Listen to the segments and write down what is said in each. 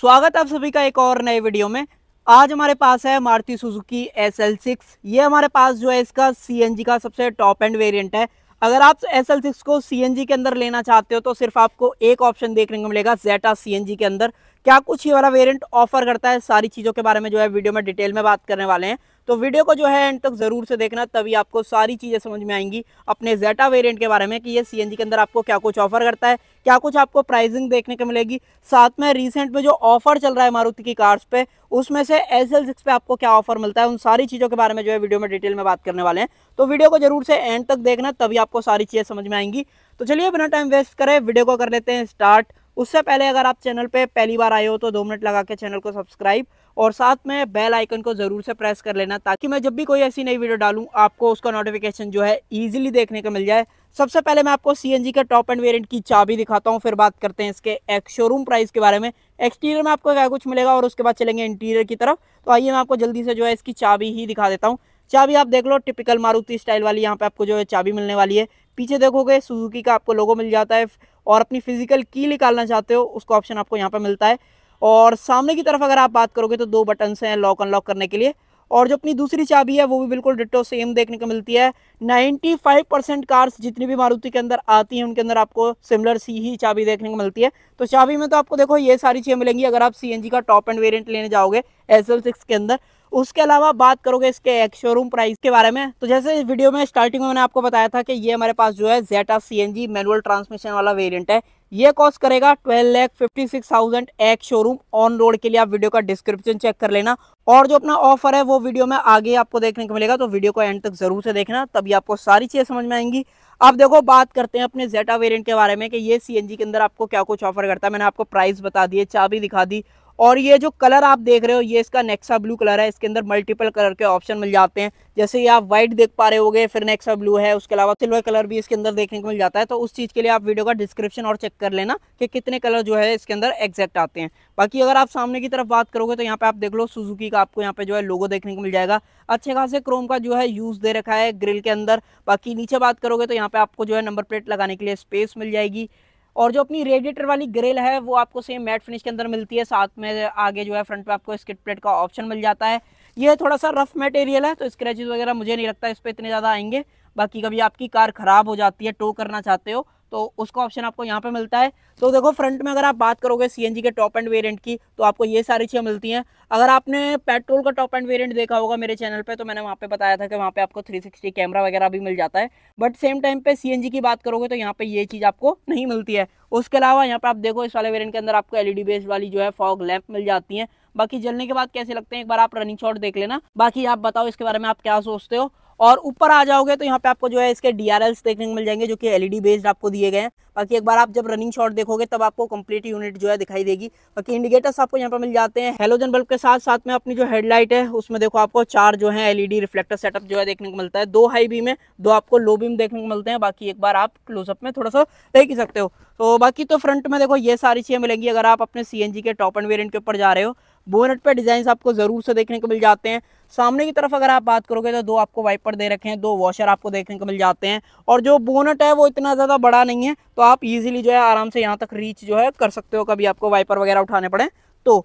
स्वागत आप सभी का एक और नए वीडियो में आज हमारे पास है Maruti Suzuki S L six ये हमारे पास जो है इसका सी एन जी का सबसे टॉप एंड वेरिएंट है अगर आप एस एल सिक्स को सी के अंदर लेना चाहते हो तो सिर्फ आपको एक ऑप्शन देखने को मिलेगा जेटा सी जी के अंदर क्या कुछ ये वाला वेरिएंट ऑफर करता है सारी चीज़ों के बारे में जो है वीडियो में डिटेल में बात करने वाले हैं तो वीडियो को जो है एंड तक ज़रूर से देखना तभी आपको सारी चीज़ें समझ में आएंगी अपने जेटा वेरिएंट के बारे में कि ये सी के अंदर आपको क्या कुछ ऑफर करता है क्या कुछ आपको प्राइसिंग देखने को मिलेगी साथ में रिसेंट में जो ऑफर चल रहा है मारुति की कार्स पे उसमें से एस एल सिक्स पे आपको क्या ऑफर मिलता है उन सारी चीज़ों के बारे में जो है वीडियो में डिटेल में बात करने वाले हैं तो वीडियो को जरूर से एंड तक देखना तभी आपको सारी चीज़ें समझ में आएंगी तो चलिए बिना टाइम वेस्ट करें वीडियो को कर लेते हैं स्टार्ट उससे पहले अगर आप चैनल पे पहली बार आए हो तो दो मिनट लगा के चैनल को सब्सक्राइब और साथ में बेल आइकन को ज़रूर से प्रेस कर लेना ताकि मैं जब भी कोई ऐसी नई वीडियो डालूँ आपको उसका नोटिफिकेशन जो है ईजिली देखने को मिल जाए सबसे पहले मैं आपको सी के टॉप एंड वेरियंट की चाबी दिखाता हूँ फिर बात करते हैं इसके एक शोरूम प्राइस के बारे में एक्सटीरियर में आपको क्या कुछ मिलेगा और उसके बाद चलेंगे इंटीरियर की तरफ तो आइए मैं आपको जल्दी से जो है इसकी चाबी ही दिखा देता हूँ चाबी आप देख लो टिपिकल मारुति स्टाइल वाली यहाँ पे आपको जो है चाबी मिलने वाली है पीछे देखोगे सुजुकी का आपको लोगो मिल जाता है और अपनी फिजिकल की निकालना चाहते हो उसका ऑप्शन आपको यहाँ पर मिलता है और सामने की तरफ अगर आप बात करोगे तो दो बटन्स हैं लॉक अनलॉक करने के लिए और जो अपनी दूसरी चाबी है वो भी बिल्कुल डिटो सेम देखने को मिलती है 95 परसेंट कार्स जितनी भी मारुति के अंदर आती हैं उनके अंदर आपको सिमिलर सी ही चाबी देखने को मिलती है तो चाबी में तो आपको देखो ये सारी चीज़ें मिलेंगी अगर आप सी का टॉप एंड वेरियंट लेने जाओगे एस के अंदर उसके अलावा बात करोगे इसके एक शोरूम प्राइस के बारे में तो जैसे इस वीडियो में स्टार्टिंग में मैंने आपको बताया था कि ये हमारे पास जो है Zeta C N G manual transmission वाला वेरिएंट है ये कॉस्ट करेगा twelve lakh fifty six thousand एक शोरूम ऑन रोड के लिए आप वीडियो का डिस्क्रिप्शन चेक कर लेना और जो अपना ऑफर है वो वीडियो में आगे आपको देखने को मिलेगा तो वीडियो को एंड तक जरूर से देखना तभी आपको सारी चीज़ें समझ में आएंगी अब देखो बात करते हैं अपने जेटा वेरियंट के बारे में कि ये सीएनजी के अंदर आपको क्या कुछ ऑफर करता है मैंने आपको प्राइस बता दिए चाबी दिखा दी और ये जो कलर आप देख रहे हो ये इसका नेक्सा ब्लू कलर है इसके अंदर मल्टीपल कलर के ऑप्शन मिल जाते हैं जैसे ये आप व्हाइट देख पा रहे होगे फिर नेक्सा ब्लू है उसके अलावा सिल्वर कलर भी इसके अंदर देखने को मिल जाता है तो उस चीज़ के लिए आप वीडियो का डिस्क्रिप्शन और चेक कर लेना कि कितने कलर जो है इसके अंदर एक्जैक्ट आते हैं बाकी अगर आप सामने की तरफ बात करोगे तो यहाँ पे आप देख लो सुजुकी का आपको यहाँ पे जो है लोगो देखने को मिल जाएगा अच्छे खासे क्रोम का जो है यूज़ दे रखा है ग्रिल के अंदर बाकी नीचे बात करोगे तो यहाँ पे आपको जो है नंबर प्लेट लगाने के लिए स्पेस मिल जाएगी और जो अपनी रेडिएटर वाली ग्रिल है वो आपको सेम मैट फिनिश के अंदर मिलती है साथ में आगे जो है फ्रंट पे आपको स्किट प्लेट का ऑप्शन मिल जाता है ये थोड़ा सा रफ मटेरियल है तो स्क्रैचेज वगैरह मुझे नहीं लगता इस पर इतने ज़्यादा आएंगे बाकी कभी आपकी कार ख़राब हो जाती है टो करना चाहते हो तो उसका ऑप्शन आपको यहाँ पे मिलता है तो देखो फ्रंट में अगर आप बात करोगे सीएनजी के टॉप एंड वेरिएंट की तो आपको ये सारी चीज़ें मिलती हैं अगर आपने पेट्रोल का टॉप एंड वेरिएंट देखा होगा मेरे चैनल पे तो मैंने वहाँ पे बताया था कि वहाँ पे आपको 360 कैमरा वगैरह भी मिल जाता है बट सेम टाइम पे सीएनजी की बात करोगे तो यहाँ पे ये चीज़ आपको नहीं मिलती है उसके अलावा यहाँ पे आप देखो इस वाले वेरियंट के अंदर आपको एलईडी ई e वाली जो है फॉग लैम्प मिल जाती है बाकी जलने के बाद कैसे लगते हैं एक बार आप रनिंग शॉट देख लेना बाकी आप बताओ इसके बारे में आप क्या सोचते हो और ऊपर आ जाओगे तो यहाँ पे आपको जो है इसके डी देखने को मिल जाएंगे जो कि एलईडी बेस्ड e आपको दिए गए हैं बाकी एक बार आप जब रनिंग शॉट देखोगे तब आपको कंप्लीट यूनिट जो है दिखाई देगी बाकी इंडिकेटर्स आपको यहाँ पर मिल जाते हैं हेलोजन बल्ब के साथ साथ में अपनी जो हेडलाइट है उसमें देखो आपको चार जो है एलईडी रिफ्लेक्टर सेटअप जो है देखने को मिलता है दो हाई बीम है दो आपको लो बीम देखने को मिलते हैं बाकी एक बार आप क्लोजअप में थोड़ा सा देख ही सकते हो तो बाकी तो फ्रंट में देखो ये सारी चीज़ें मिलेंगी अगर आप अपने सी के टॉप एंड वेरियंट के ऊपर जा रहे हो बोनट पे डिज़ाइन आपको ज़रूर से देखने को मिल जाते हैं सामने की तरफ अगर आप बात करोगे तो दो आपको वाइपर दे रखे हैं दो वॉशर आपको देखने को मिल जाते हैं और जो बोनट है वो इतना ज़्यादा बड़ा नहीं है तो आप इजीली जो है आराम से यहाँ तक रीच जो है कर सकते हो कभी आपको वाइपर वगैरह उठाने पड़े तो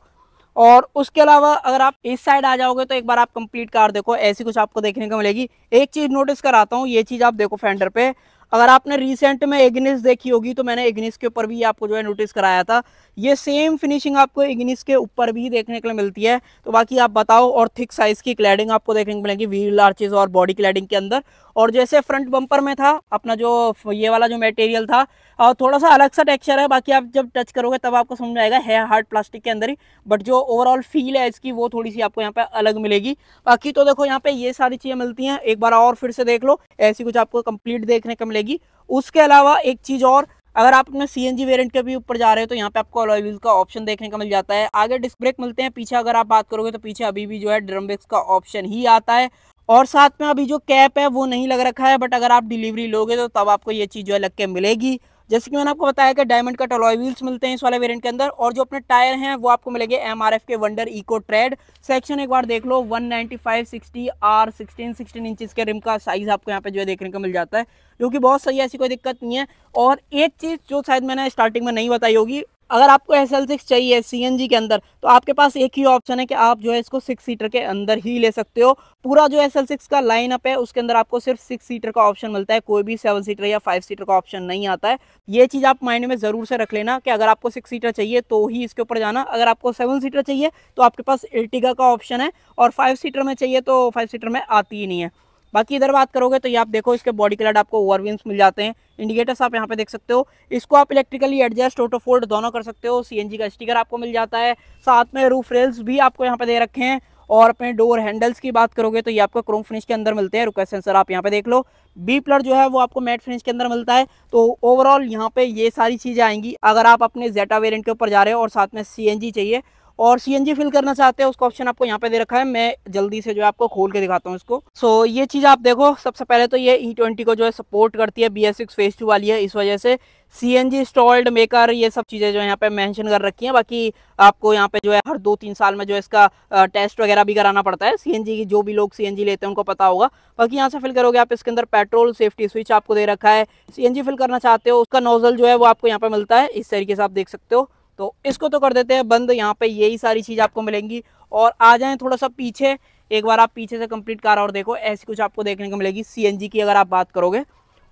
और उसके अलावा अगर आप इस साइड आ जाओगे तो एक बार आप कंप्लीट कार देखो ऐसी कुछ आपको देखने को मिलेगी एक चीज़ नोटिस कराता हूँ ये चीज़ आप देखो फेंडर पे अगर आपने रिसेंट में एग्निस देखी होगी तो मैंने एग्निस के ऊपर भी आपको जो है नोटिस कराया था ये सेम फिनिशिंग आपको इग्निस के ऊपर भी देखने के लिए मिलती है तो बाकी आप बताओ और थिक साइज़ की क्लैडिंग आपको देखने को मिलेगी व्हील आर्चेज और बॉडी क्लैडिंग के अंदर और जैसे फ्रंट बम्पर में था अपना जो ये वाला जो मटेरियल था और थोड़ा सा अलग सा टेक्सचर है बाकी आप जब टच करोगे तब आपको समझ आएगा है हार्ड प्लास्टिक के अंदर ही बट जो ओवरऑल फील है इसकी वो थोड़ी सी आपको यहाँ पे अलग मिलेगी बाकी तो देखो यहाँ पे ये सारी चीज़ें मिलती हैं एक बार और फिर से देख लो ऐसी कुछ आपको कंप्लीट देखने को मिलेगी उसके अलावा एक चीज़ और अगर आप अपने सी एन जी वेरियंट के भी ऊपर जा रहे हो तो यहाँ पे आपको अलॉय का ऑप्शन देखने का मिल जाता है आगे डिस्क ब्रेक मिलते हैं पीछे अगर आप बात करोगे तो पीछे अभी भी जो है ड्रम ब्रेक्स का ऑप्शन ही आता है और साथ में अभी जो कैप है वो नहीं लग रखा है बट अगर आप डिलीवरी लोगे तो तब आपको ये चीज़ जो है लग के मिलेगी जैसे कि मैंने आपको बताया कि डायमंड कट अलॉय व्हील्स मिलते हैं इस वाले वेरिएंट के अंदर और जो अपने टायर हैं वो आपको मिलेंगे एमआरएफ के वंडर इको ट्रेड सेक्शन एक बार देख लो 195 सिक्सटी आर 16 16 इंचेस के रिम का साइज आपको यहाँ पे जो है देखने को मिल जाता है जो कि बहुत सही है ऐसी कोई दिक्कत नहीं है और एक चीज़ जो शायद मैंने स्टार्टिंग में नहीं बताई होगी अगर आपको एस एल सिक्स चाहिए सी के अंदर तो आपके पास एक ही ऑप्शन है कि आप जो है इसको सिक्स सीटर के अंदर ही ले सकते हो पूरा जो एस एल सिक्स का लाइनअप है उसके अंदर आपको सिर्फ सिक्स सीटर का ऑप्शन मिलता है कोई भी सेवन सीटर या फाइव सीटर का ऑप्शन नहीं आता है ये चीज़ आप माइंड में ज़रूर से रख लेना कि अगर आपको सिक्स सीटर चाहिए तो ही इसके ऊपर जाना अगर आपको सेवन सीटर चाहिए तो आपके पास एल्टिगा का ऑप्शन है और फाइव सीटर में चाहिए तो फाइव सीटर में आती ही नहीं है बाकी इधर बात करोगे तो ये आप देखो इसके बॉडी कलर आपको ओवरविंस मिल जाते हैं इंडिकेटर्स आप यहाँ पे देख सकते हो इसको आप इलेक्ट्रिकली एडजस्ट ऑटो फोल्ड दोनों कर सकते हो सीएनजी का स्टिकर आपको मिल जाता है साथ में रूफ रेल्स भी आपको यहाँ पे दे रखे हैं और अपने डोर हैंडल्स की बात करोगे तो ये आपको क्रोम फिनिश के अंदर मिलते हैं रुका सेंसर आप यहाँ पे देख लो बी प्लर जो है वो आपको मैट फिनिश के अंदर मिलता है तो ओवरऑल यहाँ पे ये सारी चीज़ें आएंगी अगर आप अपने जेटा वेरिएंट के ऊपर जा रहे हो और साथ में सी चाहिए और सी फिल करना चाहते हैं उसका ऑप्शन आपको यहाँ पे दे रखा है मैं जल्दी से जो है आपको खोल के दिखाता हूँ इसको सो so, ये चीज़ आप देखो सबसे पहले तो ये ई e ट्वेंटी को जो है सपोर्ट करती है B S six phase two वाली है इस वजह से C N G installed maker ये सब चीज़ें जो यहाँ पे मेंशन कर रखी हैं बाकी आपको यहाँ पे जो है हर दो तीन साल में जो है इसका टेस्ट वगैरह भी कराना पड़ता है सी एन जी की जो भी लोग सी एन जी लेते हैं उनको पता होगा बाकी यहाँ से फिल करोगे आप इसके अंदर पेट्रोल सेफ्टी स्विच आपको दे रखा है सी एन जी फिल करना चाहते हो उसका नोजल जो है वो आपको यहाँ पे मिलता है इस तरीके से आप देख सकते हो तो इसको तो कर देते हैं बंद यहाँ पे यही सारी चीज़ आपको मिलेंगी और आ जाएँ थोड़ा सा पीछे एक बार आप पीछे से कंप्लीट कार और देखो ऐसी कुछ आपको देखने को मिलेगी सी की अगर आप बात करोगे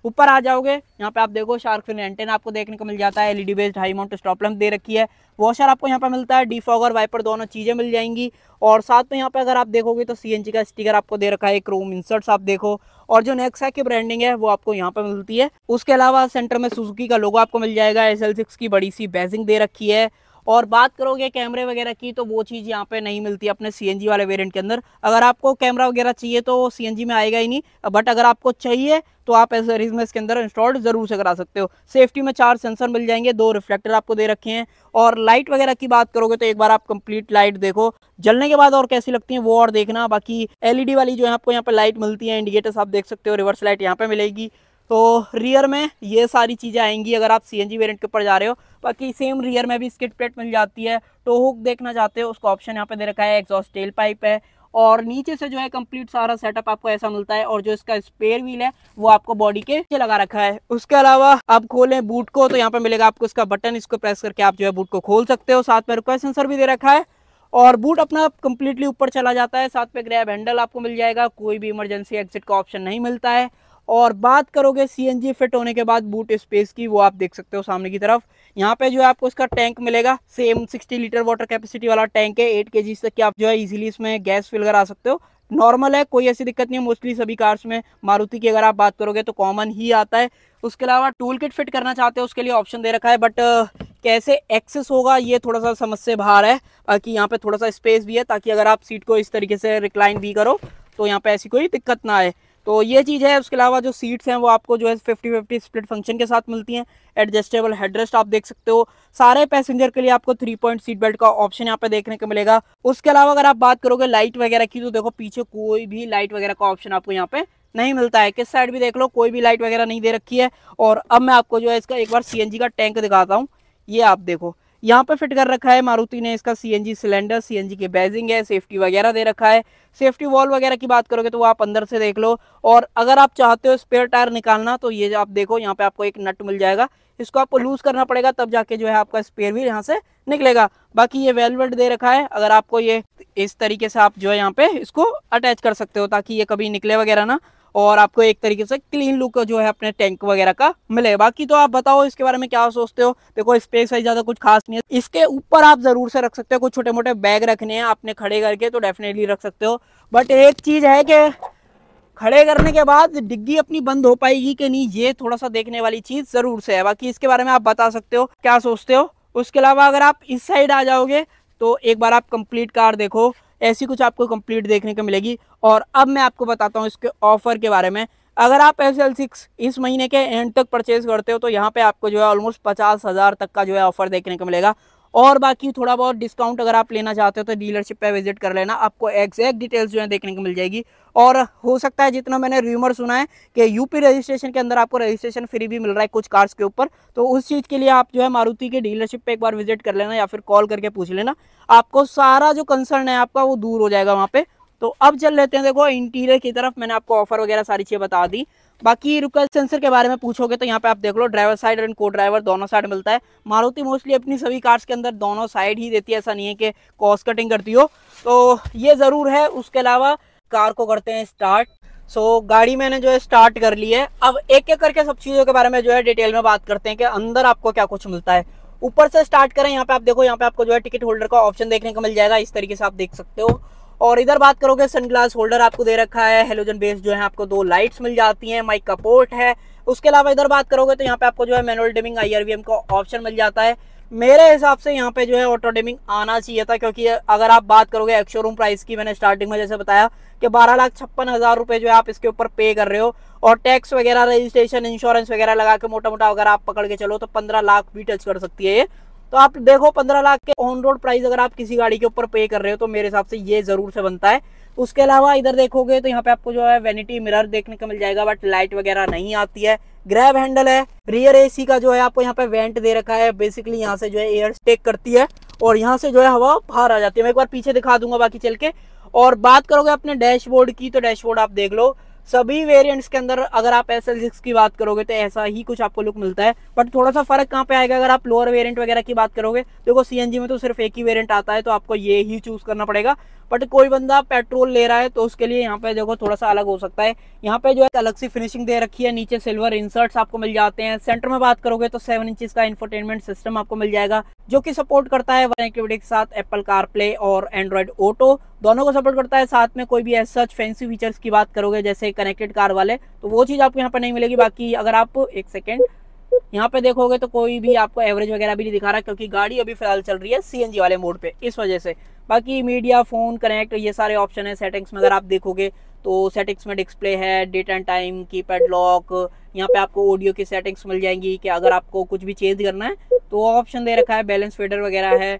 ऊपर आ जाओगे यहाँ पे आप देखो शार्क फिन एंटेन आपको देखने को मिल जाता है LED based high mount stop lamp दे रखी है वॉशर आपको यहाँ पे मिलता है डीफॉग और वाइपर दोनों चीज़ें मिल जाएंगी और साथ में यहाँ पे अगर आप देखोगे तो सी का स्टिकर आपको दे रखा है एक रोम इंसर्ट्स आप देखो और जो नेक्सा की ब्रांडिंग है वो आपको यहाँ पर मिलती है उसके अलावा सेंटर में सुजुकी का लोगो आपको मिल जाएगा एस की बड़ी सी बेजिंग दे रखी है और बात करोगे कैमरे वगैरह की तो वो चीज़ यहाँ पे नहीं मिलती अपने सी वाले वेरिएंट के अंदर अगर आपको कैमरा वगैरह चाहिए तो सी में आएगा ही नहीं बट अगर आपको चाहिए तो आप एसेसरीज में इसके अंदर इंस्टॉल ज़रूर से करा सकते हो सेफ्टी में चार सेंसर मिल जाएंगे दो रिफ्लेक्टर आपको दे रखे हैं और लाइट वगैरह की बात करोगे तो एक बार आप कंप्लीट लाइट देखो जलने के बाद और कैसी लगती है वो और देखना बाकी एलईडी e वाली जो है आपको यहाँ पर लाइट मिलती है इंडिकेटर्स आप देख सकते हो रिवर्स लाइट यहाँ पर मिलेगी तो रियर में ये सारी चीज़ें आएंगी अगर आप सी एन जी वेरियंट के ऊपर जा रहे हो बाकी सेम रियर में भी स्किट प्लेट मिल जाती है टो हुक देखना चाहते हो उसका ऑप्शन यहाँ पे दे रखा है एग्जॉस्ट टेल पाइप है और नीचे से जो है कंप्लीट सारा सेटअप आपको ऐसा मिलता है और जो इसका स्पेयर व्हील है वो आपको बॉडी के नीचे लगा रखा है उसके अलावा आप खोलें बूट को तो यहाँ पे मिलेगा आपको इसका बटन इसको प्रेस करके आप जो है बूट को खोल सकते हो साथ में रिक्वेस्ट सेंसर भी दे रखा है और बूट अपना कंप्लीटली ऊपर चला जाता है साथ में ग्रैब हैंडल आपको मिल जाएगा कोई भी इमरजेंसी एग्जिट का ऑप्शन नहीं मिलता है और बात करोगे सीएनजी फिट होने के बाद बूट स्पेस की वो आप देख सकते हो सामने की तरफ यहाँ पे जो है आपको इसका टैंक मिलेगा सेम 60 लीटर वाटर कैपेसिटी वाला टैंक है 8 के जी तक की आप जो है इजीली इसमें गैस फिल करा सकते हो नॉर्मल है कोई ऐसी दिक्कत नहीं है मोस्टली सभी कार्स में मारुति की अगर आप बात करोगे तो कॉमन ही आता है उसके अलावा टूल किट फिट करना चाहते हो उसके लिए ऑप्शन दे रखा है बट कैसे एक्सेस होगा ये थोड़ा सा समझ से बाहर है कि यहाँ पे थोड़ा सा स्पेस भी है ताकि अगर आप सीट को इस तरीके से रिक्लाइन भी करो तो यहाँ पे ऐसी कोई दिक्कत ना आए तो ये चीज़ है उसके अलावा जो सीट्स हैं वो आपको जो है फिफ्टी फिफ्टी स्प्लिट फंक्शन के साथ मिलती हैं एडजस्टेबल हेडरेस्ट आप देख सकते हो सारे पैसेंजर के लिए आपको थ्री पॉइंट सीट बेल्ट का ऑप्शन यहाँ पे देखने को मिलेगा उसके अलावा अगर आप बात करोगे लाइट वगैरह की तो देखो पीछे कोई भी लाइट वगैरह का ऑप्शन आपको यहाँ पे नहीं मिलता है किस साइड भी देख लो कोई भी लाइट वगैरह नहीं दे रखी है और अब मैं आपको जो है इसका एक बार सी का टैंक दिखाता हूँ ये आप देखो यहाँ पर फिट कर रखा है मारुति ने इसका सीएनजी सिलेंडर सीएनजी के बैजिंग है सेफ्टी वगैरह दे रखा है सेफ्टी वॉल वगैरह की बात करोगे तो वो आप अंदर से देख लो और अगर आप चाहते हो स्पेयर टायर निकालना तो ये आप देखो यहाँ पे आपको एक नट मिल जाएगा इसको आपको लूज करना पड़ेगा तब जाके जो है आपका स्पेयर भी यहाँ से निकलेगा बाकी ये वेलवेट दे रखा है अगर आपको ये इस तरीके से आप जो है यहाँ पे इसको अटैच कर सकते हो ताकि ये कभी निकले वगैरह ना और आपको एक तरीके से क्लीन लुक जो है अपने टैंक वगैरह का मिले बाकी तो आप बताओ इसके बारे में क्या सोचते हो देखो स्पेस वाइज ज़्यादा कुछ खास नहीं है इसके ऊपर आप ज़रूर से रख सकते हो कुछ छोटे मोटे बैग रखने हैं आपने खड़े करके तो डेफिनेटली रख सकते हो बट एक चीज़ है कि खड़े करने के बाद डिग्गी अपनी बंद हो पाएगी कि नहीं ये थोड़ा सा देखने वाली चीज़ ज़रूर से है बाकी इसके बारे में आप बता सकते हो क्या सोचते हो उसके अलावा अगर आप इस साइड आ जाओगे तो एक बार आप कंप्लीट कार देखो ऐसी कुछ आपको कंप्लीट देखने को मिलेगी और अब मैं आपको बताता हूँ इसके ऑफर के बारे में अगर आप एस एल सिक्स इस महीने के एंड तक परचेज करते हो तो यहाँ पे आपको जो है ऑलमोस्ट पचास हज़ार तक का जो है ऑफर देखने को मिलेगा और बाकी थोड़ा बहुत डिस्काउंट अगर आप लेना चाहते हो तो डीलरशिप पे विजिट कर लेना आपको एग्जैक्ट डिटेल्स जो है देखने को मिल जाएगी और हो सकता है जितना मैंने र्यूमर सुना है कि यूपी रजिस्ट्रेशन के अंदर आपको रजिस्ट्रेशन फ्री भी मिल रहा है कुछ कार्स के ऊपर तो उस चीज़ के लिए आप जो है मारुति के डीलरशिप पे एक बार विजिट कर लेना या फिर कॉल करके पूछ लेना आपको सारा जो कंसर्न है आपका वो दूर हो जाएगा वहाँ पर तो अब चल लेते हैं देखो इंटीरियर की तरफ मैंने आपको ऑफर वगैरह सारी चीज़ें बता दी बाकी रुकल सेंसर के बारे में पूछोगे तो यहाँ पे आप देख लो driver side and co-driver दोनों साइड मिलता है मारुति मोस्टली अपनी सभी कार्स के अंदर दोनों साइड ही देती है ऐसा नहीं है कि कॉस्ट कटिंग करती हो तो ये ज़रूर है उसके अलावा कार को करते हैं स्टार्ट सो so, गाड़ी मैंने जो है स्टार्ट कर ली है अब एक एक करके सब चीज़ों के बारे में जो है डिटेल में बात करते हैं कि अंदर आपको क्या कुछ मिलता है ऊपर से स्टार्ट करें यहाँ पे आप देखो यहाँ पे आपको जो है टिकट होल्डर का ऑप्शन देखने को मिल जाएगा इस तरीके से आप देख सकते हो और इधर बात करोगे सनग्लास होल्डर आपको दे रखा है हेलोजन बेस जो है आपको दो लाइट्स मिल जाती हैं माइक का पोर्ट है उसके अलावा इधर बात करोगे तो यहाँ पे आपको जो है मैनुअल डिमिंग आई का ऑप्शन मिल जाता है मेरे हिसाब से यहाँ पे जो है ऑटो डिमिंग आना चाहिए था क्योंकि अगर आप बात करोगे एक्शोरूम प्राइस की मैंने स्टार्टिंग में जैसे बताया कि बारह लाख छप्पन हज़ार रुपये जो है आप इसके ऊपर पे कर रहे हो और टैक्स वगैरह रजिस्ट्रेशन इंश्योरेंस वगैरह लगा के मोटा मोटा अगर आप पकड़ के चलो तो पंद्रह लाख भी टच कर सकती है ये तो आप देखो पंद्रह लाख के ऑन रोड प्राइस अगर आप किसी गाड़ी के ऊपर पे कर रहे हो तो मेरे हिसाब से ये जरूर से बनता है उसके अलावा इधर देखोगे तो यहाँ पे आपको जो है वेनिटी मिरर देखने को मिल जाएगा बट लाइट वगैरह नहीं आती है ग्रैब हैंडल है रियर एसी का जो है आपको यहाँ पे वेंट दे रखा है बेसिकली यहाँ से जो है एयर टेक करती है और यहाँ से जो है हवा बाहर आ जाती है मैं एक बार पीछे दिखा दूंगा बाकी चल के और बात करोगे अपने डैशबोर्ड की तो डैशबोर्ड आप देख लो सभी वेरिएंट्स के अंदर अगर आप एस एल सिक्स की बात करोगे तो ऐसा ही कुछ आपको लुक मिलता है बट थोड़ा सा फर्क कहाँ पे आएगा अगर आप लोअर वेरिएंट वगैरह की बात करोगे देखो सी में तो सिर्फ एक ही वेरिएंट आता है तो आपको ये ही चूज करना पड़ेगा बट कोई बंदा पेट्रोल ले रहा है तो उसके लिए यहाँ पे देखो थोड़ा सा अलग हो सकता है यहाँ पे जो है अलग सी फिनिशिंग दे रखी है नीचे सिल्वर इंसर्ट्स आपको मिल जाते हैं सेंटर में बात करोगे तो सेवन इंचज का इंफोटेनमेंट सिस्टम आपको मिल जाएगा जो कि सपोर्ट करता है वन एक्टिविटी के साथ एप्पल प्ले और एंड्रॉयड ऑटो दोनों को सपोर्ट करता है साथ में कोई भी ऐसा सच फैंसी फीचर्स की बात करोगे जैसे कनेक्टेड कार वाले तो वो चीज़ आपको यहाँ पर नहीं मिलेगी बाकी अगर आप एक सेकेंड यहाँ पे देखोगे तो कोई भी आपको एवरेज वगैरह भी नहीं दिखा रहा क्योंकि गाड़ी अभी फिलहाल चल रही है सीएनजी वाले मोड पे इस वजह से बाकी मीडिया फ़ोन कनेक्ट ये सारे ऑप्शन है सेटिंग्स में अगर आप देखोगे तो सेटिंग्स में डिस्प्ले है डेट एंड टाइम की पैड लॉक यहाँ पे आपको ऑडियो की सेटिंग्स मिल जाएंगी कि अगर आपको कुछ भी चेंज करना है तो ऑप्शन दे रखा है बैलेंस फेडर वगैरह है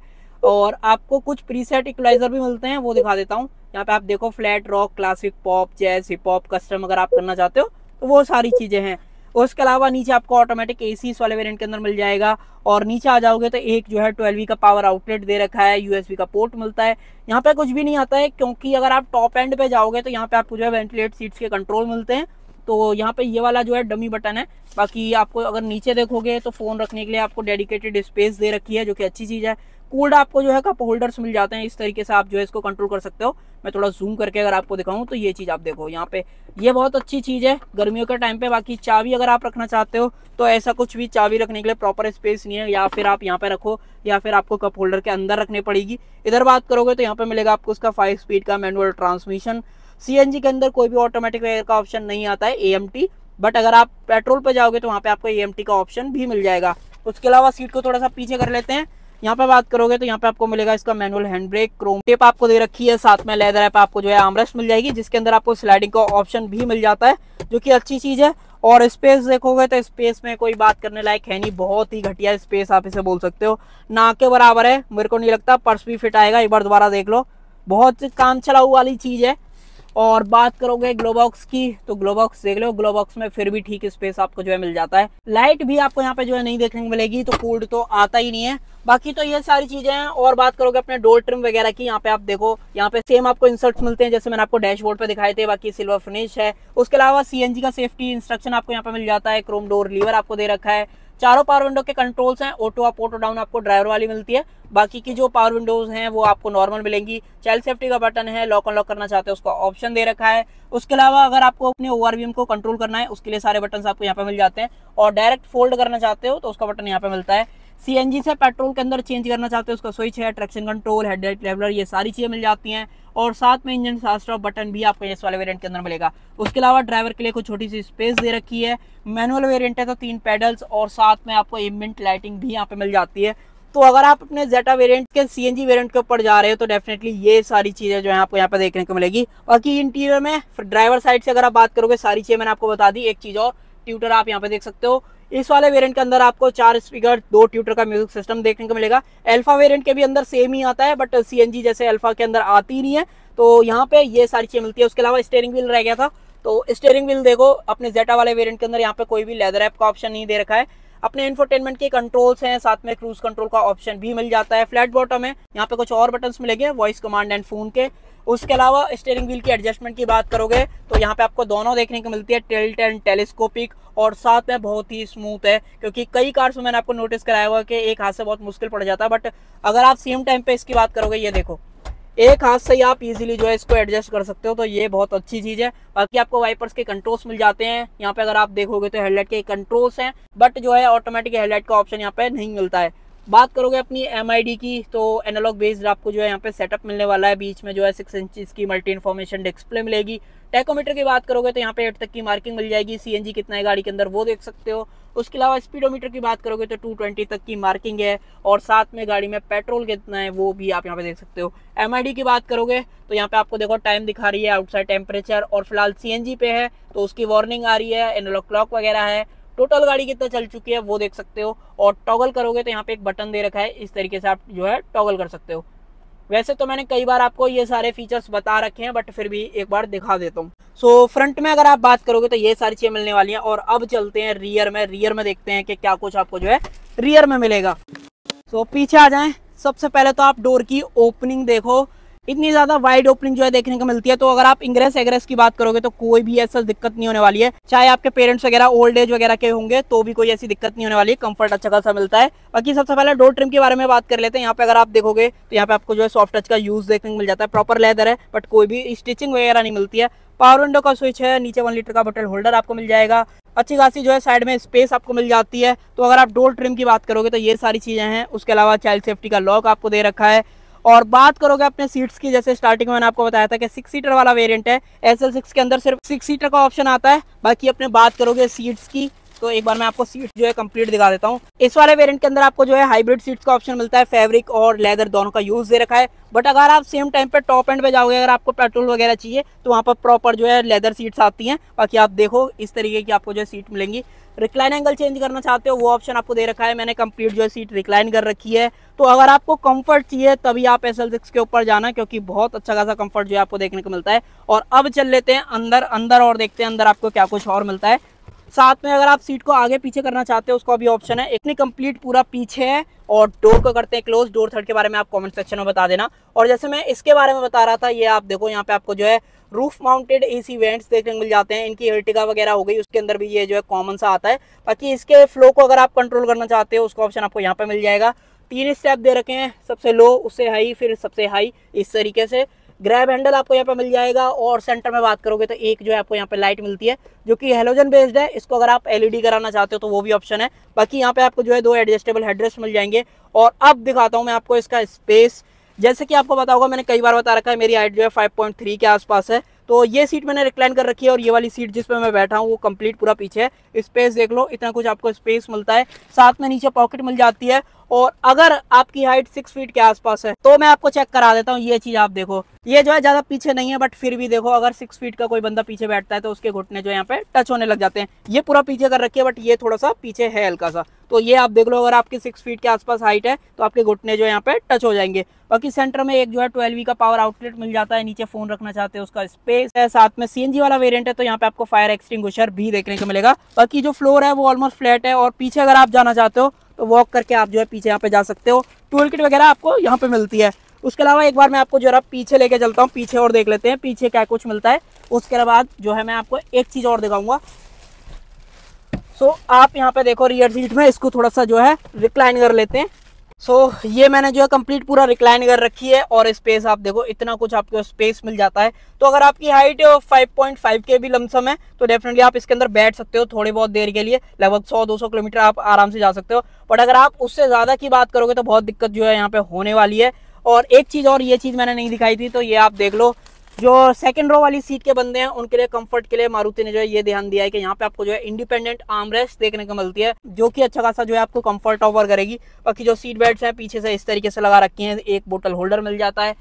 और आपको कुछ प्रीसेट इक्वलाइजर भी मिलते हैं वो दिखा देता हूँ यहाँ पे आप देखो flat rock classic pop jazz hip hop custom अगर आप करना चाहते हो तो वो सारी चीज़ें हैं उसके अलावा नीचे आपको ऑटोमेटिक ए वाले वेरियंट के अंदर मिल जाएगा और नीचे आ जाओगे तो एक जो है ट्वेल्वी का पावर आउटलेट दे रखा है यूएसबी का पोर्ट मिलता है यहाँ पे कुछ भी नहीं आता है क्योंकि अगर आप टॉप एंड पे जाओगे तो यहाँ पे आपको जो है वेंटिलेट सीट्स के कंट्रोल मिलते हैं तो यहाँ पे ये वाला जो है डमी बटन है बाकी आपको अगर नीचे देखोगे तो फ़ोन रखने के लिए आपको डेडिकेटेड स्पेस दे रखी है जो कि अच्छी चीज़ है कोल्ड आपको जो है कप होल्डर्स मिल जाते हैं इस तरीके से आप जो है इसको कंट्रोल कर सकते हो मैं थोड़ा जूम करके अगर आपको दिखाऊं तो ये चीज़ आप देखो यहाँ पे ये बहुत अच्छी चीज़ है गर्मियों के टाइम पे बाकी चाबी अगर आप रखना चाहते हो तो ऐसा कुछ भी चाबी रखने के लिए प्रॉपर स्पेस नहीं है या फिर आप यहाँ पे रखो या फिर आपको कप होल्डर के अंदर रखनी पड़ेगी इधर बात करोगे तो यहाँ पे मिलेगा आपको उसका फाइव स्पीड का मैनुअल ट्रांसमिशन सी के अंदर कोई भी ऑटोमेटिक वेयर का ऑप्शन नहीं आता है ए बट अगर आप पेट्रोल पर जाओगे तो वहाँ पे आपको ए का ऑप्शन भी मिल जाएगा उसके अलावा सीट को थोड़ा सा पीछे कर लेते हैं यहाँ पे बात करोगे तो यहाँ पे आपको मिलेगा इसका manual hand brake chrome tape आपको दे रखी है साथ में लेदर ऐप आपको जो है आमरस मिल जाएगी जिसके अंदर आपको स्लाइडिंग का ऑप्शन भी मिल जाता है जो कि अच्छी चीज़ है और स्पेस देखोगे तो स्पेस में कोई बात करने लायक है नहीं बहुत ही घटिया स्पेस आप इसे बोल सकते हो ना के बराबर है मेरे को नहीं लगता पर्स भी फिट आएगा एक बार दोबारा देख लो बहुत काम चलाऊ वाली चीज़ है और बात करोगे ग्लोबॉक्स की तो ग्लोबॉक्स देख लो ग्लोबॉक्स में फिर भी ठीक स्पेस आपको जो है मिल जाता है लाइट भी आपको यहाँ पे जो है नहीं देखने को मिलेगी तो कोल्ड तो आता ही नहीं है बाकी तो ये सारी चीजें हैं और बात करोगे अपने डोर ट्रिम वगैरह की यहाँ पे आप देखो यहाँ पे सेम आपको इंसर्ट्स मिलते हैं जैसे मैंने आपको डैशबोर्ड पे दिखाए थे बाकी सिल्वर फिनिश है उसके अलावा सीएनजी का सेफ्टी इंस्ट्रक्शन आपको यहाँ पे मिल जाता है क्रोम डोर लीवर आपको दे रखा है चारों पावर विंडो के कंट्रोल्स हैं ऑटो अप ऑटो डाउन आपको ड्राइवर वाली मिलती है बाकी की जो पावर विंडोज हैं वो आपको नॉर्मल मिलेंगी चाइल्ड सेफ्टी का बटन है लॉक अनलॉक करना चाहते हैं उसका ऑप्शन दे रखा है उसके अलावा अगर आपको अपने व्यूम को कंट्रोल करना है उसके लिए सारे बटन आपको यहाँ पे मिल जाते हैं और डायरेक्ट फोल्ड करना चाहते हो तो उसका बटन यहाँ पे मिलता है सीएनजी से पेट्रोल के अंदर चेंज करना चाहते हो उसका स्विच है ट्रैक्शन कंट्रोल हेडलाइट लेवलर ये सारी चीज़ें मिल जाती हैं और साथ में इंजन स्टार्ट बटन भी आपको इस वाले वेरिएंट के अंदर मिलेगा उसके अलावा ड्राइवर के लिए कुछ छोटी सी स्पेस दे रखी है मैनुअल वेरिएंट है तो तीन पैडल्स और साथ में आपको इमेंट लाइटिंग भी यहाँ पे मिल जाती है तो अगर आप अपने जेटा वेरियंट के सी एन के ऊपर जा रहे हो तो डेफिनेटली ये सारी चीज़ें जो है आपको यहाँ पे देखने को मिलेगी बाकी इंटीरियर में ड्राइवर साइड से अगर आप बात करोगे सारी चीज़ें मैंने आपको बता दी एक चीज़ और ट्यूटर आप यहाँ पे देख सकते हो इस वाले वेरिएंट के अंदर आपको चार स्पीकर दो ट्यूटर का म्यूजिक सिस्टम देखने को मिलेगा अल्फा वेरिएंट के भी अंदर सेम ही आता है बट सीएनजी जैसे अल्फा के अंदर आती नहीं है तो यहाँ पे ये सारी चीज़ें मिलती है उसके अलावा स्टेयरिंग व्हील रह गया था तो स्टेयरिंग व्हील देखो अपने जेटा वाले वेरियंट के अंदर यहाँ पे कोई भी लेदर ऐप का ऑप्शन नहीं दे रखा है अपने इन्फोटेनमेंट के कंट्रोल्स हैं साथ में क्रूज कंट्रोल का ऑप्शन भी मिल जाता है फ्लैट बॉटम है यहाँ पे कुछ और बटन्स मिलेंगे वॉइस कमांड एंड फोन के उसके अलावा स्टेयरिंग व्हील की एडजस्टमेंट की बात करोगे तो यहाँ पे आपको दोनों देखने को मिलती है टिल्ट एंड टेलीस्कोपिक और साथ में बहुत ही स्मूथ है क्योंकि कई कार्स में मैंने आपको नोटिस कराया हुआ कि एक हाथ से बहुत मुश्किल पड़ जाता है बट अगर आप सेम टाइम पे इसकी बात करोगे ये देखो एक हाथ से ही आप इजीली जो है इसको एडजस्ट कर सकते हो तो ये बहुत अच्छी चीज़ है बाकी आपको वाइपर्स के कंट्रोल्स मिल जाते हैं यहाँ पे अगर आप देखोगे तो हेडलाइट के कंट्रोल्स हैं बट जो है ऑटोमेटिक हेडलाइट का ऑप्शन यहाँ पे नहीं मिलता है बात करोगे अपनी एम की तो एनालॉग बेस्ड आपको जो है यहाँ पे सेटअप मिलने वाला है बीच में जो है सिक्स इंचज की मल्टी इन्फॉर्मेशन डिस्प्ले मिलेगी टैकोमीटर की बात करोगे तो यहाँ पे एट तक की मार्किंग मिल जाएगी सी कितना है गाड़ी के अंदर वो देख सकते हो उसके अलावा स्पीडोमीटर की बात करोगे तो 220 तक की मार्किंग है और साथ में गाड़ी में पेट्रोल कितना है वो भी आप यहाँ पे देख सकते हो एम की बात करोगे तो यहाँ पे आपको देखो टाइम दिखा रही है आउटसाइड टेम्परेचर और फिलहाल सी पे है तो उसकी वार्निंग आ रही है एनोलॉग क्लॉक वगैरह है टोटल गाड़ी कितना चल चुकी है वो देख सकते हो और टॉगल करोगे तो यहाँ पे एक बटन दे रखा है इस तरीके से आप जो है टॉगल कर सकते हो वैसे तो मैंने कई बार आपको ये सारे फीचर्स बता रखे हैं बट फिर भी एक बार दिखा देता हूँ सो so, फ्रंट में अगर आप बात करोगे तो ये सारी चीज़ें मिलने वाली हैं और अब चलते हैं रियर में रियर में देखते हैं कि क्या कुछ आपको जो है रियर में मिलेगा सो so, पीछे आ जाएं सबसे पहले तो आप डोर की ओपनिंग देखो इतनी ज़्यादा वाइड ओपनिंग जो है देखने को मिलती है तो अगर आप इंग्रेस एग्रेस की बात करोगे तो कोई भी ऐसा दिक्कत नहीं होने वाली है चाहे आपके पेरेंट्स वगैरह ओल्ड एज वगैरह के होंगे तो भी कोई ऐसी दिक्कत नहीं होने वाली है कंफर्ट अच्छा खासा मिलता है बाकी सबसे पहले डोर ट्रिम के बारे में बात कर लेते हैं यहाँ पे अगर आप देखोगे तो यहाँ पे आपको जो है सॉफ्ट टच का यूज़ देखने को मिल जाता है प्रॉपर लेदर है बट कोई भी स्टिचिंग वगैरह नहीं मिलती है पावर विंडो का स्विच है नीचे वन लीटर का बटल होल्डर आपको मिल जाएगा अच्छी खासी जो है साइड में स्पेस आपको मिल जाती है तो अगर आप डोर ट्रिम की बात करोगे तो ये सारी चीज़ें हैं उसके अलावा चाइल्ड सेफ्टी का लॉक आपको दे रखा है और बात करोगे अपने सीट्स की जैसे स्टार्टिंग में मैंने आपको बताया था कि सिक्स सीटर वाला वेरियंट है एस एल सिक्स के अंदर सिर्फ सिक्स सीटर का ऑप्शन आता है बाकी अपने बात करोगे सीट्स की तो एक बार मैं आपको सीट जो है कंप्लीट दिखा देता हूँ इस वाले वेरियंट के अंदर आपको जो है हाइब्रिड सीट्स का ऑप्शन मिलता है फैब्रिक और लेदर दोनों का यूज़ दे रखा है बट अगर आप सेम टाइम पे टॉप एंड पे जाओगे अगर आपको पेट्रोल वगैरह चाहिए तो वहाँ पर प्रॉपर जो है लेदर सीट्स आती हैं बाकी आप देखो इस तरीके की आपको जो है सीट मिलेंगी रिक्लाइन एंगल चेंज करना चाहते हो वो ऑप्शन आपको दे रखा है मैंने कंप्लीट जो है सीट रिक्लाइन कर रखी है तो अगर आपको कंफर्ट चाहिए तभी आप एस एल सिक्स के ऊपर जाना क्योंकि बहुत अच्छा खासा कंफर्ट जो है आपको देखने को मिलता है और अब चल लेते हैं अंदर अंदर और देखते हैं अंदर आपको क्या कुछ और मिलता है साथ में अगर आप सीट को आगे पीछे करना चाहते हो उसका भी ऑप्शन है इतनी कंप्लीट पूरा पीछे है और डोर को करते हैं क्लोज डोर थर्ड के बारे में आप कमेंट सेक्शन में बता देना और जैसे मैं इसके बारे में बता रहा था ये आप देखो यहाँ पे आपको जो है रूफ माउंटेड एसी वेंट्स देखने को मिल जाते हैं इनकी हर्टिका वगैरह हो गई उसके अंदर भी ये जो है कॉमन सा आता है बाकी इसके फ्लो को अगर आप कंट्रोल करना चाहते हो उसका ऑप्शन आपको यहाँ पर मिल जाएगा तीन स्टेप दे रखे हैं सबसे लो उससे हाई फिर सबसे हाई इस तरीके से ग्रैब हैंडल आपको यहाँ पे मिल जाएगा और सेंटर में बात करोगे तो एक जो है आपको यहाँ पे लाइट मिलती है जो कि हेलोजन बेस्ड है इसको अगर आप एलईडी कराना चाहते हो तो वो भी ऑप्शन है बाकी यहाँ पे आपको जो है दो एडजस्टेबल हेड्रेस मिल जाएंगे और अब दिखाता हूँ मैं आपको इसका स्पेस जैसे कि आपको बता होगा मैंने कई बार बता रखा है मेरी हाइट जो है फाइव के आसपास है तो ये सीट मैंने रिक्लाइन कर रखी है और ये वाली सीट जिस पर मैं बैठा हूँ वो कंप्लीट पूरा पीछे है स्पेस देख लो इतना कुछ आपको स्पेस मिलता है साथ में नीचे पॉकेट मिल जाती है और अगर आपकी हाइट सिक्स फीट के आसपास है तो मैं आपको चेक करा देता हूँ ये चीज आप देखो ये जो है ज्यादा पीछे नहीं है बट फिर भी देखो अगर सिक्स फीट का कोई बंदा पीछे बैठता है तो उसके घुटने जो यहाँ पे टच होने लग जाते हैं ये पूरा पीछे कर रखिए बट ये थोड़ा सा पीछे है हल्का सा तो ये आप देख लो अगर आपकी सिक्स फीट के आसपास हाइट है तो आपके घुटने जो यहाँ पे टच हो जाएंगे बाकी सेंटर में एक जो है ट्वेल्वी e का पावर आउटलेट मिल जाता है नीचे फोन रखना चाहते हैं उसका स्पेस है साथ में सीएनजी वाला वेरियंट है तो यहाँ पे आपको फायर एक्सटिंग भी देखने को मिलेगा बाकी जो फ्लोर है वो ऑलमोस्ट फ्लैट है और पीछे अगर आप जाना चाहते हो तो वॉक करके आप जो है पीछे यहाँ पे जा सकते हो टूल किट वगैरह आपको यहाँ पे मिलती है उसके अलावा एक बार मैं आपको जो है पीछे लेके चलता हूँ पीछे और देख लेते हैं पीछे क्या कुछ मिलता है उसके बाद जो है मैं आपको एक चीज़ और दिखाऊंगा सो आप यहाँ पे देखो रियर सीट में इसको थोड़ा सा जो है रिक्लाइन कर लेते हैं सो so, ये मैंने जो है कंप्लीट पूरा रिक्लाइन कर रखी है और स्पेस आप देखो इतना कुछ आपको स्पेस मिल जाता है तो अगर आपकी हाइट 5.5 के भी लमसम है तो डेफिनेटली आप इसके अंदर बैठ सकते हो थोड़ी बहुत देर के लिए लगभग 100-200 किलोमीटर आप आराम से जा सकते हो बट अगर आप उससे ज़्यादा की बात करोगे तो बहुत दिक्कत जो है यहाँ पे होने वाली है और एक चीज़ और ये चीज़ मैंने नहीं दिखाई थी तो ये आप देख लो जो सेकंड रो वाली सीट के बंदे हैं उनके लिए कंफर्ट के लिए मारुति ने जो है ये ध्यान दिया है कि यहाँ पे आपको जो है इंडिपेंडेंट आमरेस्ट देखने को मिलती है जो कि अच्छा खासा जो है आपको कंफर्ट ऑफर करेगी बाकी जो सीट बेल्ट हैं पीछे से इस तरीके से लगा रखी हैं एक बोटल होल्डर मिल जाता है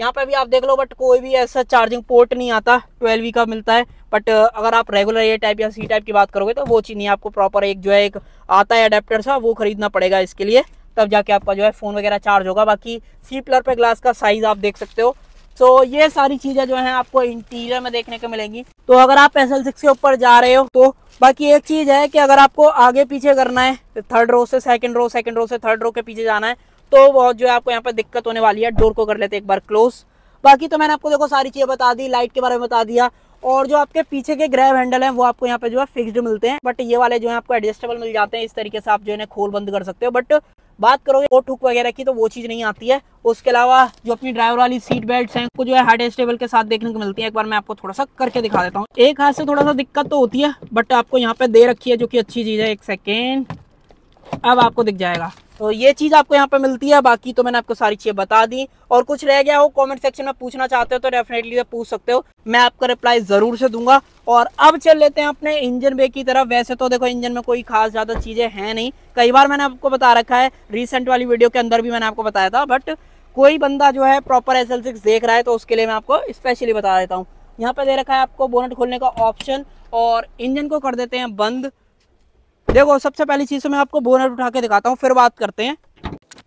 यहाँ पे भी आप देख लो बट कोई भी ऐसा चार्जिंग पोर्ट नहीं आता ट्वेल्व e का मिलता है बट अगर आप रेगुलर ए टाइप या सी टाइप की बात करोगे तो वो चीज़ नहीं आपको प्रॉपर एक जो है एक आता है अडेप्टर सा वो खरीदना पड़ेगा इसके लिए तब जाके आपका जो है फ़ोन वगैरह चार्ज होगा बाकी सी प्लर पे ग्लास का साइज़ आप देख सकते हो सो so, ये सारी चीज़ें जो हैं आपको इंटीरियर में देखने को मिलेंगी तो अगर आप एस एल सिक्स के ऊपर जा रहे हो तो बाकी एक चीज़ है कि अगर आपको आगे पीछे करना है थर्ड रो तो से सेकंड रो सेकंड रो से थर्ड रो के पीछे जाना है तो बहुत जो है आपको यहाँ पर दिक्कत होने वाली है डोर को कर लेते एक बार क्लोज बाकी तो मैंने आपको देखो सारी चीज़ें बता दी लाइट के बारे में बता दिया और जो आपके पीछे के ग्रैब हैंडल हैं वो आपको यहाँ पे जो है फिक्स्ड मिलते हैं बट ये वाले जो है आपको एडजस्टेबल मिल जाते हैं इस तरीके से आप जो है खोल बंद कर सकते हो बट बात करोगे और ठुक वगैरह की तो वो चीज़ नहीं आती है उसके अलावा जो अपनी ड्राइवर वाली सीट बेल्ट हैं को जो है हार्ड एस्टेबल के साथ देखने को मिलती है एक बार मैं आपको थोड़ा सा करके दिखा देता हूँ एक हाथ से थोड़ा सा दिक्कत तो होती है बट आपको यहाँ पे दे रखी है जो की अच्छी चीज़ है एक सेकेंड अब आपको दिख जाएगा तो ये चीज़ आपको यहाँ पे मिलती है बाकी तो मैंने आपको सारी चीज़ें बता दी और कुछ रह गया हो कमेंट सेक्शन में पूछना चाहते हो तो डेफिनेटली पूछ सकते हो मैं आपका रिप्लाई ज़रूर से दूंगा और अब चल लेते हैं अपने इंजन बे की तरफ वैसे तो देखो इंजन में कोई खास ज़्यादा चीज़ें हैं नहीं कई बार मैंने आपको बता रखा है रिसेंट वाली वीडियो के अंदर भी मैंने आपको बताया था बट कोई बंदा जो है प्रॉपर एस देख रहा है तो उसके लिए मैं आपको स्पेशली बता देता हूँ यहाँ पे दे रखा है आपको बोनट खोलने का ऑप्शन और इंजन को कर देते हैं बंद देखो सबसे पहली चीज़ तो मैं आपको बोनट उठा के दिखाता हूँ फिर बात करते हैं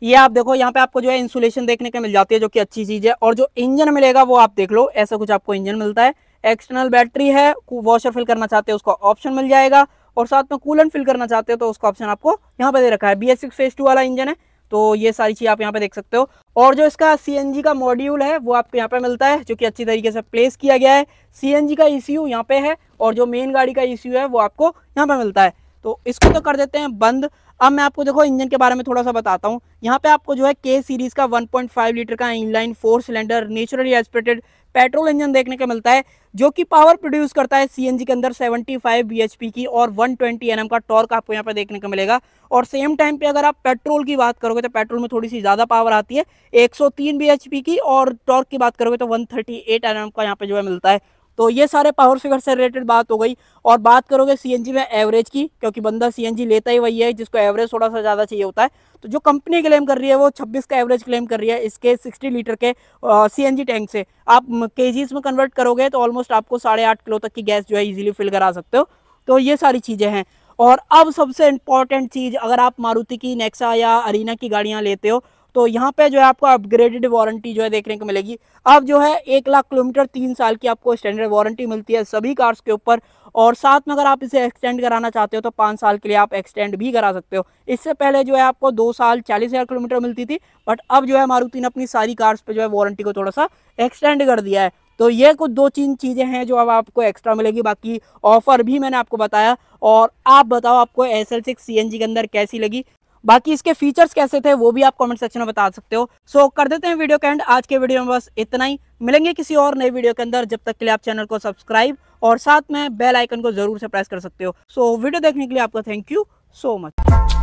ये आप देखो यहाँ पे आपको जो है इंसुलेशन देखने के मिल जाती है जो कि अच्छी चीज़ है और जो इंजन मिलेगा वो आप देख लो ऐसा कुछ आपको इंजन मिलता है एक्सटर्नल बैटरी है वॉशर फिल करना चाहते हो उसका ऑप्शन मिल जाएगा और साथ में कूलन फिल करना चाहते हो तो उसका ऑप्शन आपको यहाँ पे दे रखा है बी एस फेज टू वाला इंजन है तो ये सारी चीज़ आप यहाँ पे देख सकते हो और जो इसका सी का मॉड्यूल है वो आपको यहाँ पे मिलता है जो कि अच्छी तरीके से प्लेस किया गया है सी का ई e सी यहाँ पे है और जो मेन गाड़ी का ई e है वो आपको यहाँ पे मिलता है तो इसको तो कर देते हैं बंद अब मैं आपको देखो इंजन के बारे में थोड़ा सा बताता हूँ यहाँ पे आपको जो है के सीरीज़ का 1.5 लीटर का inline four cylinder naturally aspirated petrol engine देखने को मिलता है जो कि पावर प्रोड्यूस करता है सीएनजी के अंदर 75 बीएचपी की और 120 ट्वेंटी का टॉर्क आपको यहाँ पे देखने को मिलेगा और सेम टाइम पे अगर आप पेट्रोल की बात करोगे तो पेट्रोल में थोड़ी सी ज़्यादा पावर आती है एक सौ की और टॉर्क की बात करोगे तो वन थर्टी का यहाँ पे जो है मिलता है तो ये सारे पावर फिगर से रिलेटेड बात हो गई और बात करोगे सी में एवरेज की क्योंकि बंदा सी लेता ही वही है जिसको एवरेज थोड़ा सा ज़्यादा चाहिए होता है तो जो कंपनी क्लेम कर रही है वो 26 का एवरेज क्लेम कर रही है इसके 60 लीटर के सीएनजी टैंक से आप के में कन्वर्ट करोगे तो ऑलमोस्ट आपको साढ़े आठ किलो तक की गैस जो है ईजिली फिल करा सकते हो तो ये सारी चीज़ें हैं और अब सबसे इम्पॉर्टेंट चीज़ अगर आप मारुति की नेक्सा या अरीना की गाड़ियाँ लेते हो तो यहाँ पे जो है आपको अपग्रेडेड वारंटी जो है देखने को मिलेगी अब जो है एक लाख किलोमीटर तीन साल की आपको स्टैंडर्ड वारंटी मिलती है सभी कार्स के ऊपर और साथ में अगर आप इसे एक्सटेंड कराना चाहते हो तो पाँच साल के लिए आप एक्सटेंड भी करा सकते हो इससे पहले जो है आपको दो साल चालीस हज़ार किलोमीटर मिलती थी बट अब जो है मारुति ने अपनी सारी कार्स पर जो है वारंटी को थोड़ा सा एक्सटेंड कर दिया है तो ये कुछ दो तीन चीज़ें हैं जो अब आपको एक्स्ट्रा मिलेगी बाकी ऑफ़र भी मैंने आपको बताया और आप बताओ आपको S L six C N G के अंदर कैसी लगी बाकी इसके फीचर्स कैसे थे वो भी आप कमेंट सेक्शन में बता सकते हो सो कर देते हैं वीडियो के एंड आज के वीडियो में बस इतना ही मिलेंगे किसी और नई वीडियो के अंदर जब तक के लिए आप चैनल को सब्सक्राइब और साथ में बेल आइकन को जरूर से प्रेस कर सकते हो सो so, वीडियो देखने के लिए आपका थैंक यू सो मच